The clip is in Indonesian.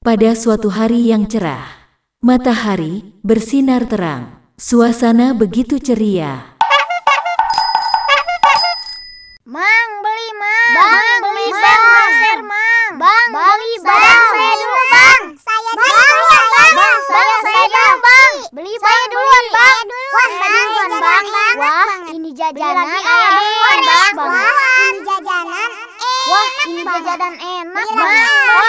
Pada suatu hari yang cerah, matahari bersinar terang. Suasana begitu ceria. Mang beli mang. Bang beli bang laser mang. Bang beli bang. Saya dulu bang. Saya dulu bang. Bang, bang. saya dulu bang. saya duluan bang. Wah, duluan bang. Wah, ini jajanan enak bang. Ini jajanan. Wah, ini jajanan enak iya, bang.